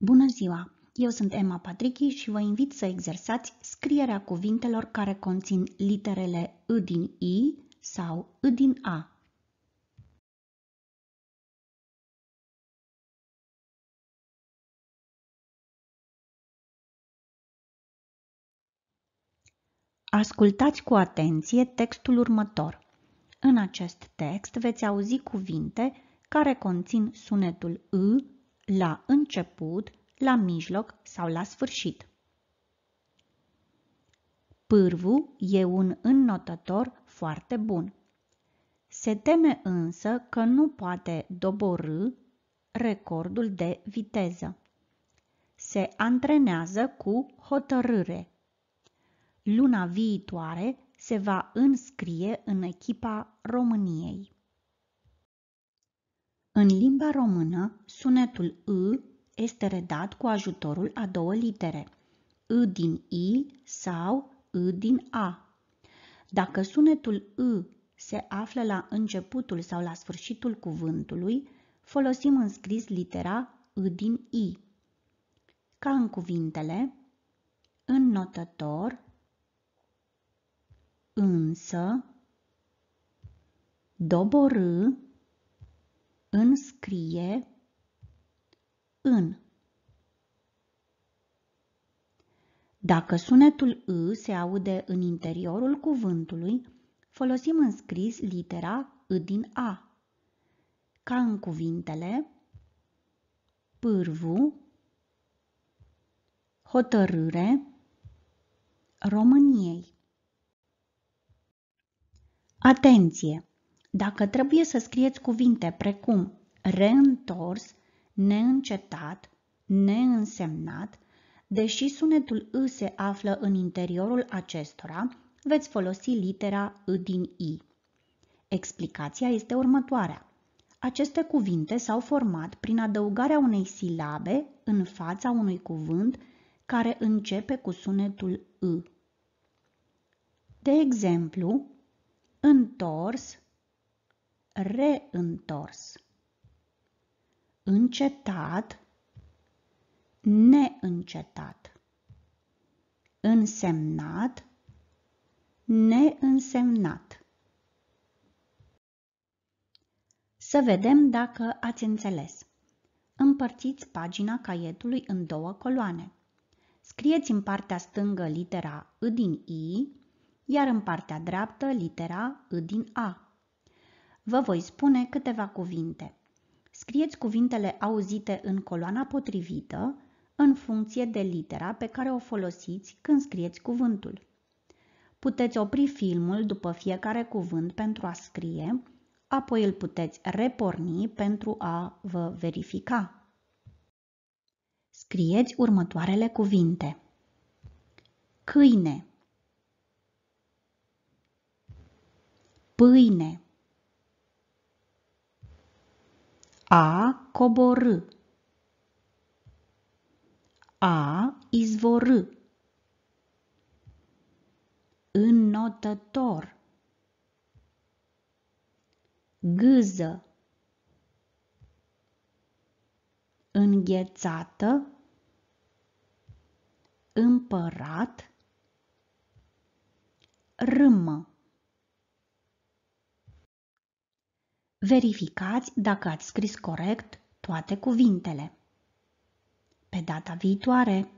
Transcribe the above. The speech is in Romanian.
Bună ziua! Eu sunt Emma Patrichi și vă invit să exersați scrierea cuvintelor care conțin literele I ă din I sau I ă din A. Ascultați cu atenție textul următor. În acest text veți auzi cuvinte care conțin sunetul I ă la început, la mijloc sau la sfârșit. Pârvu e un înnotător foarte bun. Se teme însă că nu poate doborâ recordul de viteză. Se antrenează cu hotărâre. Luna viitoare se va înscrie în echipa României. În limba română, sunetul î este redat cu ajutorul a două litere, î din i sau î din a. Dacă sunetul î se află la începutul sau la sfârșitul cuvântului, folosim în scris litera î din i. Ca în cuvintele în notător, însă, doborâ, scrie în. Dacă sunetul î se aude în interiorul cuvântului, folosim în scris litera î din a, ca în cuvintele pârvu, hotărâre României. Atenție! Dacă trebuie să scrieți cuvinte precum reîntors, neîncetat, neînsemnat, deși sunetul î se află în interiorul acestora, veți folosi litera î din I. Explicația este următoarea. Aceste cuvinte s-au format prin adăugarea unei silabe în fața unui cuvânt care începe cu sunetul î. De exemplu, întors, reîntors încetat, neîncetat, însemnat, neînsemnat. Să vedem dacă ați înțeles. Împărțiți pagina caietului în două coloane. Scrieți în partea stângă litera I din I, iar în partea dreaptă litera I din A. Vă voi spune câteva cuvinte. Scrieți cuvintele auzite în coloana potrivită, în funcție de litera pe care o folosiți când scrieți cuvântul. Puteți opri filmul după fiecare cuvânt pentru a scrie, apoi îl puteți reporni pentru a vă verifica. Scrieți următoarele cuvinte. Câine Pâine A coborâ. A izvorâ. Înnotător. Gâză. Înghețată. Împărat. Râmă. verificați dacă ați scris corect toate cuvintele. Pe data viitoare!